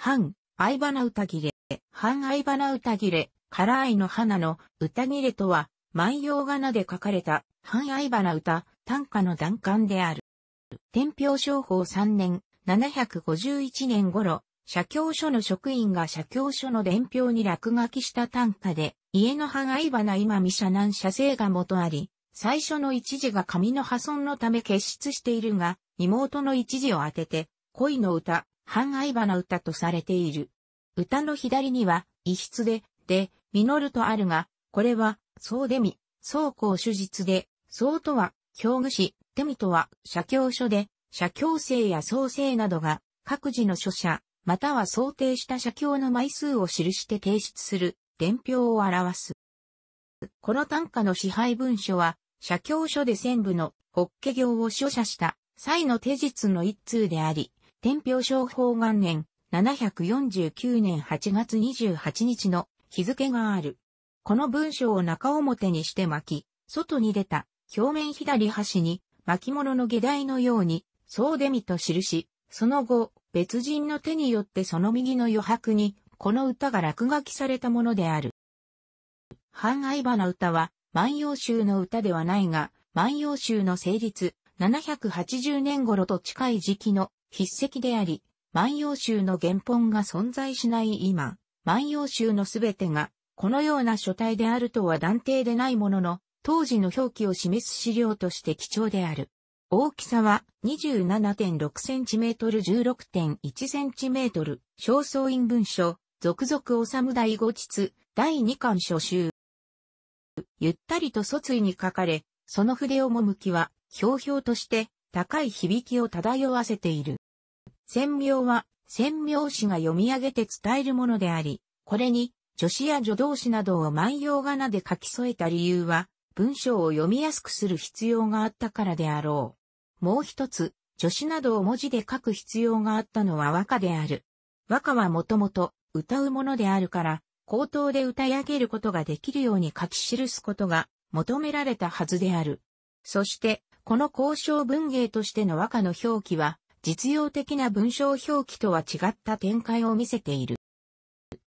半、相花歌切れ、半愛花歌切れ半愛花歌切れから愛の花の歌切れとは、万葉仮名で書かれた、半愛花歌、短歌の断刊である。天平商法3年、751年頃、社協所の職員が社協所の伝票に落書きした短歌で、家の半愛花今見社難社生が元あり、最初の一時が紙の破損のため結出しているが、妹の一時を当てて、恋の歌、半愛花歌とされている。歌の左には、異筆で、で、実るとあるが、これは、そうでみ、そうこう手術で、そうとは、教具師、デミとは、社教書で、社教生や創生などが、各自の書写、または想定した社教の枚数を記して提出する、伝票を表す。この単価の支配文書は、社教書で専部の法華行を書写した際の手術の一通であり、天平商法元年、749年8月28日の日付がある。この文章を中表にして巻き、外に出た表面左端に巻物の下台のように、総出みと記し、その後、別人の手によってその右の余白に、この歌が落書きされたものである。半愛花歌は、万葉集の歌ではないが、万葉集の成立780年頃と近い時期の筆跡であり、万葉集の原本が存在しない今、万葉集のすべてが、このような書体であるとは断定でないものの、当時の表記を示す資料として貴重である。大きさは 27.6cm16.1cm、正倉院文書、続々治第五日、第二巻初集。ゆったりと卒通に書かれ、その筆をも向きは、ひょうひょうとして、高い響きを漂わせている。宣明は、宣明詩が読み上げて伝えるものであり、これに、女子や助動詞などを万葉仮名で書き添えた理由は、文章を読みやすくする必要があったからであろう。もう一つ、助詞などを文字で書く必要があったのは和歌である。和歌はもともと歌うものであるから、口頭で歌い上げることができるように書き記すことが求められたはずである。そして、この交渉文芸としての和歌の表記は、実用的な文章表記とは違った展開を見せている。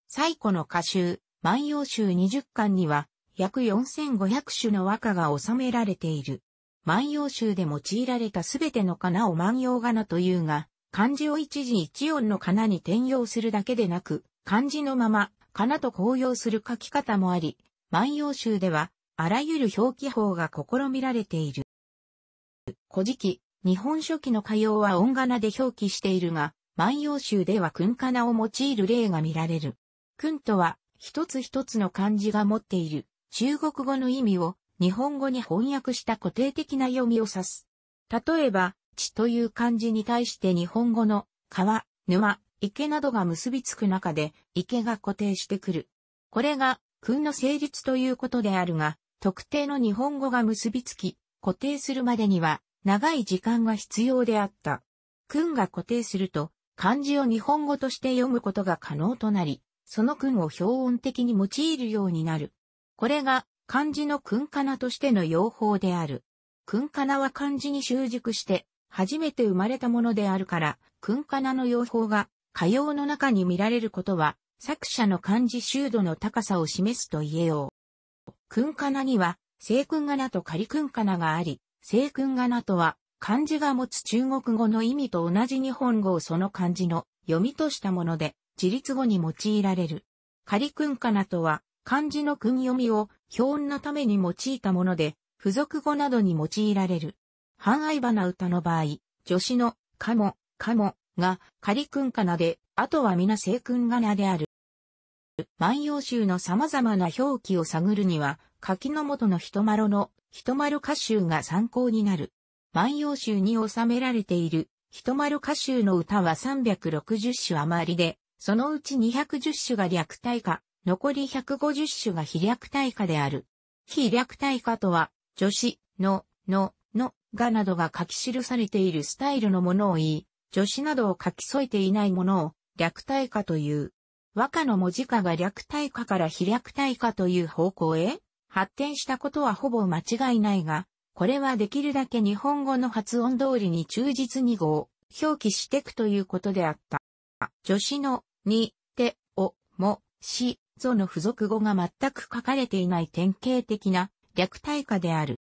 最古の歌集、万葉集20巻には、約4500種の和歌が収められている。万葉集で用いられたすべての仮名を万葉仮名というが、漢字を一字一音の仮名に転用するだけでなく、漢字のまま仮名と公用する書き方もあり、万葉集では、あらゆる表記法が試みられている。古事記、日本書紀の歌謡は音仮名で表記しているが、万葉集では訓仮名を用いる例が見られる。訓とは、一つ一つの漢字が持っている、中国語の意味を、日本語に翻訳した固定的な読みを指す。例えば、地という漢字に対して日本語の川、沼、池などが結びつく中で池が固定してくる。これが訓の成立ということであるが、特定の日本語が結びつき、固定するまでには長い時間が必要であった。訓が固定すると、漢字を日本語として読むことが可能となり、その訓を標音的に用いるようになる。これが漢字の訓かなとしての用法である。訓かなは漢字に習熟して初めて生まれたものであるから、訓かなの用法が歌謡の中に見られることは作者の漢字修度の高さを示すと言えよう。訓かなには聖君仮名と仮君仮名があり、聖君仮名とは、漢字が持つ中国語の意味と同じ日本語をその漢字の読みとしたもので、自立語に用いられる。仮君仮名とは、漢字の訓読みを表音のために用いたもので、付属語などに用いられる。半愛花歌の場合、助詞の、かも、かも、が、仮君仮名で、あとは皆聖君仮名である。万葉集の様々な表記を探るには、柿の元の人丸の人丸歌集が参考になる。万葉集に収められている人丸歌集の歌は360首余りで、そのうち210首が略体歌、残り150首が非略体歌である。非略体歌とは、女子、の、の、の、がなどが書き記されているスタイルのものを言い、女子などを書き添えていないものを略体歌という。和歌の文字化が略体化から非略体化という方向へ発展したことはほぼ間違いないが、これはできるだけ日本語の発音通りに忠実に語を表記していくということであった。助詞のに、て、お、も、し、ぞの付属語が全く書かれていない典型的な略体化である。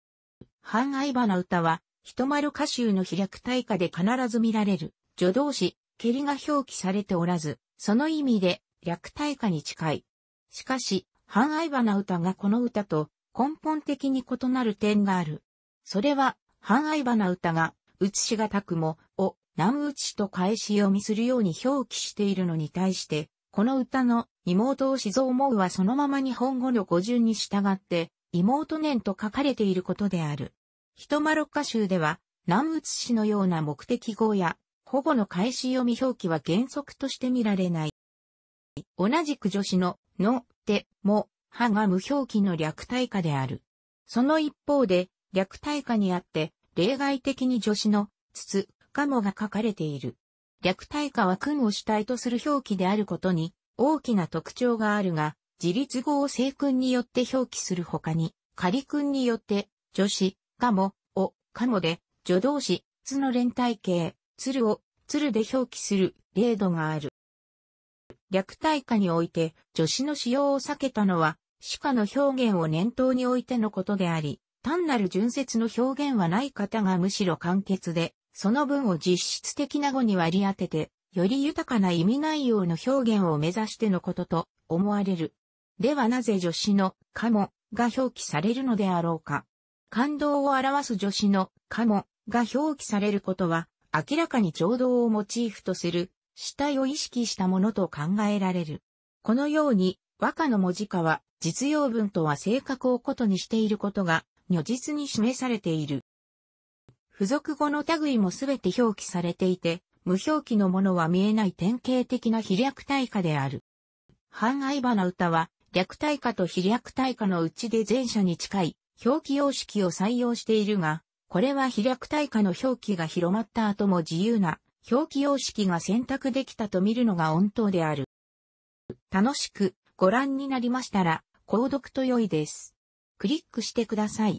半愛花歌は、人丸歌集の飛略体化で必ず見られる、助動詞、蹴りが表記されておらず、その意味で略体化に近い。しかし、半愛花歌がこの歌と根本的に異なる点がある。それは、半愛花歌が、写しがたくも、を、南津ちと返し読みするように表記しているのに対して、この歌の、妹をしぞ思うはそのまま日本語の語順に従って、妹念と書かれていることである。人マロッカ集では、南津しのような目的語や、保護の返し読み表記は原則として見られない。同じく女子の、の、っても、歯が無表記の略体化である。その一方で、略体化にあって、例外的に助詞の、つつ、かもが書かれている。略体化は君を主体とする表記であることに、大きな特徴があるが、自立語を正君によって表記する他に、仮君によって、助詞、かも、を、かもで、助動詞、つの連帯形、鶴を、鶴で表記する、例度がある。略体化において、助詞の使用を避けたのは、主家の表現を念頭においてのことであり、単なる純説の表現はない方がむしろ簡潔で、その分を実質的な語に割り当てて、より豊かな意味内容の表現を目指してのことと思われる。ではなぜ助詞のかもが表記されるのであろうか。感動を表す助詞のかもが表記されることは、明らかに情動をモチーフとする死体を意識したものと考えられる。このように、和歌の文字化は実用文とは性格を異にしていることが、如実に示されている。付属語の類もすべて表記されていて、無表記のものは見えない典型的な飛略対価である。半愛花歌は、略対価と飛略対価のうちで前者に近い表記様式を採用しているが、これは飛略対価の表記が広まった後も自由な表記様式が選択できたと見るのが本当である。楽しくご覧になりましたら、購読と良いです。クリックしてください。